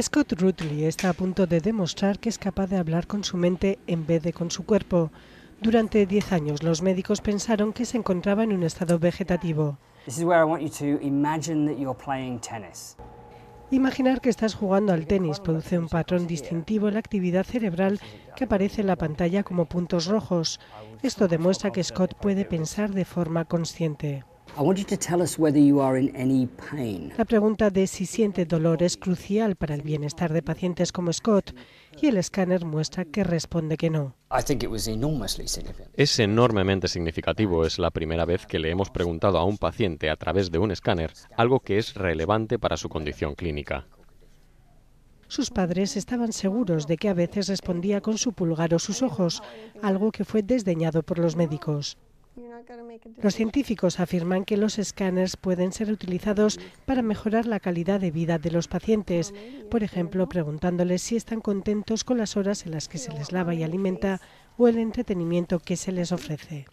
Scott Rutley está a punto de demostrar que es capaz de hablar con su mente en vez de con su cuerpo. Durante 10 años los médicos pensaron que se encontraba en un estado vegetativo. Imaginar que estás jugando al tenis produce un patrón distintivo en la actividad cerebral que aparece en la pantalla como puntos rojos. Esto demuestra que Scott puede pensar de forma consciente. La pregunta de si siente dolor es crucial para el bienestar de pacientes como Scott y el escáner muestra que responde que no. Es enormemente significativo. Es la primera vez que le hemos preguntado a un paciente a través de un escáner algo que es relevante para su condición clínica. Sus padres estaban seguros de que a veces respondía con su pulgar o sus ojos, algo que fue desdeñado por los médicos. Los científicos afirman que los escáneres pueden ser utilizados para mejorar la calidad de vida de los pacientes, ah, por ejemplo, preguntándoles si están contentos con las horas en las que se les lava y alimenta o el entretenimiento que se les ofrece.